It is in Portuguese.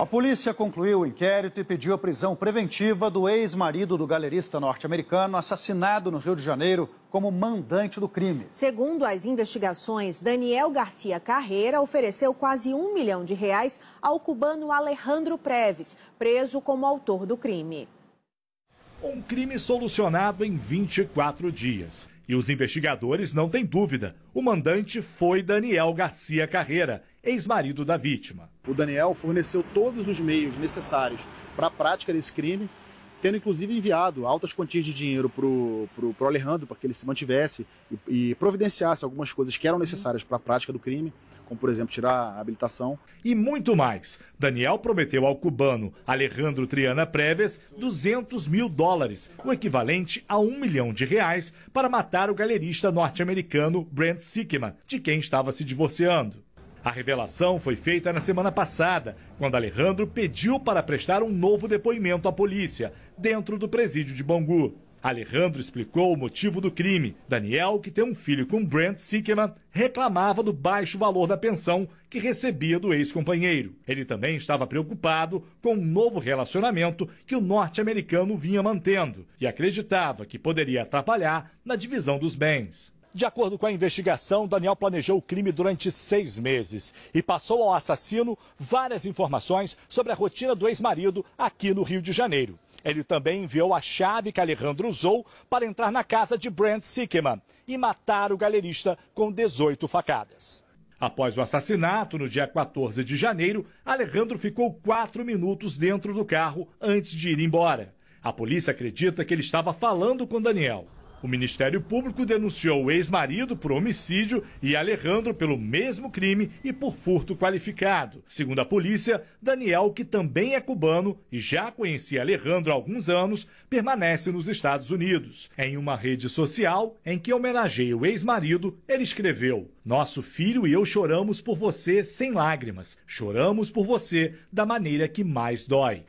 A polícia concluiu o inquérito e pediu a prisão preventiva do ex-marido do galerista norte-americano, assassinado no Rio de Janeiro como mandante do crime. Segundo as investigações, Daniel Garcia Carreira ofereceu quase um milhão de reais ao cubano Alejandro Preves, preso como autor do crime. Um crime solucionado em 24 dias. E os investigadores não têm dúvida. O mandante foi Daniel Garcia Carreira, ex-marido da vítima. O Daniel forneceu todos os meios necessários para a prática desse crime, tendo inclusive enviado altas quantias de dinheiro para o Alejandro para que ele se mantivesse e, e providenciasse algumas coisas que eram uhum. necessárias para a prática do crime, como por exemplo tirar a habilitação. E muito mais. Daniel prometeu ao cubano Alejandro Triana Preves 200 mil dólares, o equivalente a um milhão de reais, para matar o galerista norte-americano Brent Sickman, de quem estava se divorciando. A revelação foi feita na semana passada, quando Alejandro pediu para prestar um novo depoimento à polícia, dentro do presídio de Bangu. Alejandro explicou o motivo do crime. Daniel, que tem um filho com Brent Sickerman, reclamava do baixo valor da pensão que recebia do ex-companheiro. Ele também estava preocupado com um novo relacionamento que o norte-americano vinha mantendo e acreditava que poderia atrapalhar na divisão dos bens. De acordo com a investigação, Daniel planejou o crime durante seis meses e passou ao assassino várias informações sobre a rotina do ex-marido aqui no Rio de Janeiro. Ele também enviou a chave que Alejandro usou para entrar na casa de Brent Sickman e matar o galerista com 18 facadas. Após o assassinato, no dia 14 de janeiro, Alejandro ficou quatro minutos dentro do carro antes de ir embora. A polícia acredita que ele estava falando com Daniel. O Ministério Público denunciou o ex-marido por homicídio e Alejandro pelo mesmo crime e por furto qualificado. Segundo a polícia, Daniel, que também é cubano e já conhecia Alejandro há alguns anos, permanece nos Estados Unidos. Em uma rede social em que homenageia o ex-marido, ele escreveu: Nosso filho e eu choramos por você sem lágrimas. Choramos por você da maneira que mais dói.